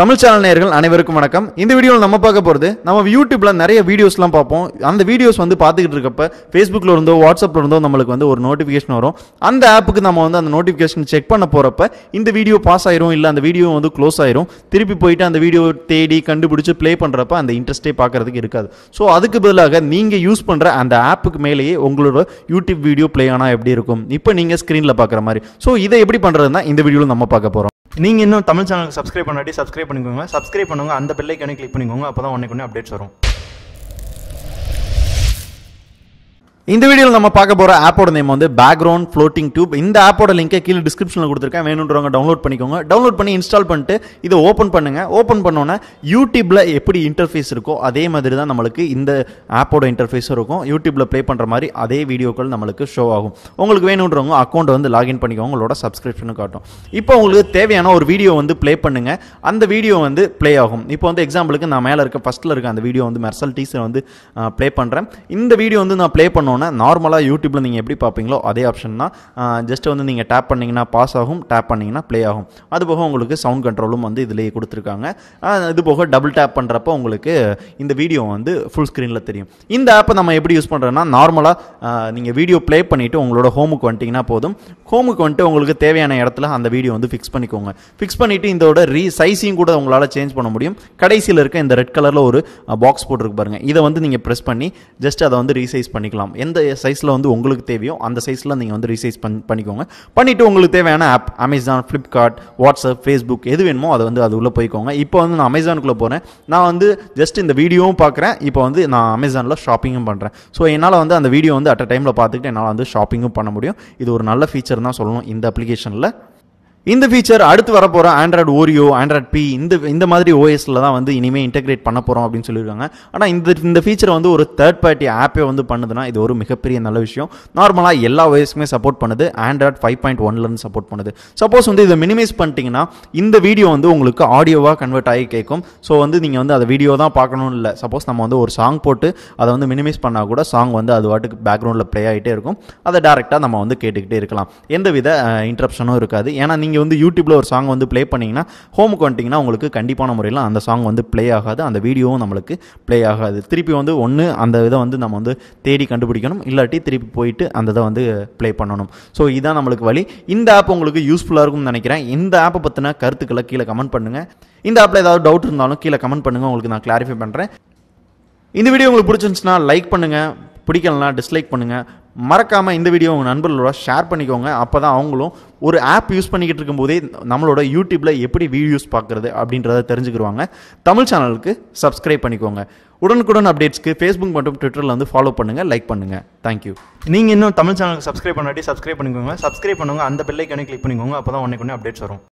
Tamil channel நேர்கள் அனைவருக்கும் வணக்கம் இந்த வீடியோவில் நம்ம பார்க்க போகிறது நம்ம யூடியூப்ல நிறைய வீடியோஸ்லாம் பார்ப்போம் அந்த வீடியோஸ் வந்து பார்த்துக்கிட்டு இருக்கப்ப ஃபேஸ்புக்கில் இருந்தோ வாட்ஸ்அப்பில் இருந்தோ நம்மளுக்கு வந்து ஒரு நோட்டிஃபிகேஷன் வரும் அந்த ஆப்புக்கு நம்ம வந்து அந்த நோட்டிஃபிகேஷன் செக் பண்ண போகிறப்ப இந்த வீடியோ பாஸ் ஆயிரும் இல்லை அந்த வீடியோ வந்து க்ளோஸ் ஆயிரும் திருப்பி போயிட்டு அந்த வீடியோ தேடி கண்டுபிடிச்சு ப்ளே பண்ணுறப்ப அந்த இன்ட்ரெஸ்டே பார்க்குறதுக்கு இருக்காது ஸோ அதுக்கு பதிலாக நீங்கள் யூஸ் பண்ணுற அந்த ஆப்புக்கு மேலேயே உங்களோட யூடியூப் வீடியோ ப்ளே ஆனால் எப்படி இருக்கும் இப்போ நீங்கள் ஸ்க்ரீனில் பார்க்குற மாதிரி ஸோ இதை எப்படி பண்ணுறதுனா இந்த வீடியோவில் நம்ம பார்க்க போகிறோம் நீங்கள் இன்னும் தமிழ் சேனலுக்கு சப்ஸ்கிரைப் பண்ணாட்டி சப்ஸ்கிரைப் பண்ணிக்கோங்க சப்ஸ்கிரைப் பண்ணுங்க அந்த பெல்லைக்கானே கிளிக் பண்ணிக்கோங்க அப்போ தான் உடனே அப்டேட்ஸ் வரும் இந்த வீடியோவில் நம்ம பார்க்க போகிற ஆப்போட நேம் வந்து பேக்ரவுண்ட் ஃப்ளோட்டிங் டியூப் இந்த ஆப்போட லிங்கை கீழே டிஸ்கிரிப்ஷனில் கொடுத்துருக்கேன் வேணுன்றவங்க டவுன்லோட் பண்ணிக்கோங்க டவுன்லோட் பண்ணி இன்ஸ்டால் பண்ணிட்டு இதை ஓப்பன் பண்ணுங்கள் ஓப்பன் பண்ணோன்னே யூடியூப்பில் எப்படி இன்டர்ஃபேஸ் இருக்கோ அதே மாதிரி தான் நம்மளுக்கு இந்த ஆப்போட இன்டர்ஃபேஸும் இருக்கும் யூடியூப்பில் ப்ளே பண்ணுற மாதிரி அதே வீடியோக்கள் நம்மளுக்கு ஷோ ஆகும் உங்களுக்கு வேணுன்றவங்க அக்கௌண்ட் வந்து லாகின் பண்ணிக்கோங்க உங்களோட சப்ஸ்கிரிப்ஷனு காட்டும் இப்போ உங்களுக்கு தேவையான ஒரு வீடியோ வந்து ப்ளே பண்ணுங்கள் அந்த வீடியோ வந்து ப்ளே ஆகும் இப்போ வந்து எக்ஸாம்பிளுக்கு நான் மேலே இருக்க ஃபஸ்ட்டில் இருக்க அந்த வீடியோ வந்து மெர்சல் டீசர் வந்து ப்ளே பண்ணுறேன் இந்த வீடியோ வந்து நான் ப்ளே பண்ண பண்ணோன்னே நார்மலாக யூடியூப்பில் நீங்கள் எப்படி பார்ப்பீங்களோ அதே ஆப்ஷன் தான் ஜஸ்ட் வந்து நீங்கள் டேப் பண்ணிங்கன்னா பாஸ் ஆகும் டேப் பண்ணிங்கன்னா ப்ளே ஆகும் அதுபோக உங்களுக்கு சவுண்ட் கண்ட்ரோலும் வந்து இதிலேயே கொடுத்துருக்காங்க இது போக டபுள் டேப் பண்ணுறப்போ உங்களுக்கு இந்த வீடியோ வந்து ஃபுல் ஸ்க்ரீனில் தெரியும் இந்த ஆப்பை நம்ம எப்படி யூஸ் பண்ணுறோன்னா நார்மலாக நீங்கள் வீடியோ ப்ளே பண்ணிவிட்டு உங்களோட ஹோமுக்கு வந்துட்டிங்கன்னா போதும் ஹோமுக்கு வந்துட்டு உங்களுக்கு தேவையான இடத்துல அந்த வீடியோ வந்து ஃபிக்ஸ் பண்ணிக்கோங்க ஃபிக்ஸ் பண்ணிவிட்டு இதோட ரீ சைஸையும் கூட உங்களால் சேஞ்ச் பண்ண முடியும் கடைசியில் இருக்க இந்த ரெட் கலரில் ஒரு பாக்ஸ் போட்டிருக்கு பாருங்கள் இதை வந்து நீங்கள் ப்ரெஸ் பண்ணி ஜஸ்ட் அதை வந்து ரீசைஸ் பண்ணிக்கலாம் எந்த சைஸில் வந்து உங்களுக்கு தேவையோ அந்த சைஸில் நீங்கள் வந்து ரீசைஸ் பண் பண்ணிக்கோங்க பண்ணிவிட்டு உங்களுக்கு தேவையான app Amazon Flipkart WhatsApp Facebook எது வேணுமோ அதை வந்து அது உள்ளே போய்க்கோங்க இப்போ வந்து நான் அமேசானுக்குள்ளே போகிறேன் நான் வந்து ஜஸ்ட் இந்த வீடியோவும் பார்க்குறேன் இப்போ வந்து நான் அமேசானில் ஷாப்பிங்கும் பண்ணுறேன் ஸோ என்னால் வந்து அந்த வீடியோ வந்து அட் டைமில் பார்த்துக்கிட்டு என்னால் வந்து ஷாப்பிங்கும் பண்ண முடியும் இது ஒரு நல்ல ஃபீச்சர் தான் சொல்லணும் இந்த அப்ளிகேஷனில் இந்த ஃபீச்சர் அடுத்து வரப்போகிற ஆண்ட்ராய்டு ஓரியோ ஆண்ட்ராய்ட் பி இந்த இந்த மாதிரி ஓஎஸில் தான் வந்து இனிமேல் இன்டெகிரேட் பண்ண போகிறோம் அப்படின்னு சொல்லியிருக்காங்க ஆனால் இந்த இந்த ஃபீச்சரை வந்து ஒரு தேர்ட் பார்ட்டி ஆப்பே வந்து பண்ணுதுன்னா இது ஒரு மிகப்பெரிய நல்ல விஷயம் நார்மலாக எல்லா ஓஎஸ்க்குமே சப்போர்ட் பண்ணுது ஆண்ட்ராய்ட் ஃபைவ் பாயிண்ட் ஒன்லேருந்து சப்போர்ட் பண்ணுது சப்போஸ் வந்து இதை மினிமைஸ் பண்ணிட்டீங்கன்னா இந்த வீடியோ வந்து உங்களுக்கு ஆடியோவாக கன்வெர்ட் ஆகி கேட்கும் ஸோ வந்து நீங்கள் வந்து அதை வீடியோ தான் பார்க்கணும்னு இல்லை சப்போஸ் நம்ம வந்து ஒரு சாங் போட்டு அதை வந்து மினிமைஸ் பண்ணால் கூட சாங் வந்து அது வாட்டுக்கு பேக்ரவுண்டில் ப்ளே ஆகிட்டே இருக்கும் அதை டேரெக்டாக நம்ம வந்து கேட்டுக்கிட்டே இருக்கலாம் எந்தவித இன்ட்ரப்ஷனும் இருக்காது ஏன்னா நீங்கள் நீங்கள் வந்து யூடியூப்பில் ஒரு சாங் வந்து ப்ளே பண்ணிங்கன்னா ஹோமுக்கு வந்துட்டிங்கன்னா உங்களுக்கு கண்டிப்பான முறையில் அந்த சாங் வந்து ப்ளே ஆகாது அந்த வீடியோவும் நம்மளுக்கு ப்ளே ஆகாது திருப்பி வந்து ஒன்று அந்த இதை வந்து நம்ம வந்து தேடி கண்டுபிடிக்கணும் இல்லாட்டி திருப்பி போயிட்டு அந்த இதை வந்து ப்ளே பண்ணணும் ஸோ இதுதான் நம்மளுக்கு வழி இந்த ஆப் உங்களுக்கு யூஸ்ஃபுல்லாக இருக்கும்னு நினைக்கிறேன் இந்த ஆப்பை பற்றின கருத்துக்களை கீழே கமெண்ட் பண்ணுங்கள் இந்த ஆப்பில் ஏதாவது டவுட் இருந்தாலும் கீழே கமெண்ட் பண்ணுங்கள் உங்களுக்கு நான் கிளாரிஃபை பண்ணுறேன் இந்த வீடியோ உங்களுக்கு பிடிச்சிருந்துச்சுன்னா லைக் பண்ணுங்கள் பிடிக்கலனா டிஸ்லைக் பண்ணுங்கள் மறக்காமல் இந்த வீடியோ உங்கள் நண்பர்களோட ஷேர் பண்ணிக்கோங்க அப்போ தான் அவங்களும் ஒரு ஆப் யூஸ் பண்ணிக்கிட்டு இருக்கும்போதே நம்மளோட யூடியூப்பில் எப்படி வீடியோஸ் பார்க்குறது அப்படின்றத தெரிஞ்சுக்கிடுவாங்க தமிழ் சேனலுக்கு சப்ஸ்கிரைப் பண்ணிக்கோங்க உடனுக்குடன் அப்டேட்ஸ்க்கு ஃபேஸ்புக் மற்றும் ட்விட்டரில் வந்து ஃபாலோ பண்ணுங்கள் லைக் பண்ணுங்கள் தேங்க்யூ நீங்கள் இன்னும் தமிழ் சேனலுக்கு சப்ஸ்கிரைப் பண்ணாட்டி சப்ஸ்கிரைப் பண்ணிக்கோங்க சப்ஸ்கிரைப் பண்ணுங்கள் அந்த பெல்லைக்கானே கிளிக் பண்ணிக்கோங்க அப்போ தான் உடனே அப்டேட்ஸ் வரும்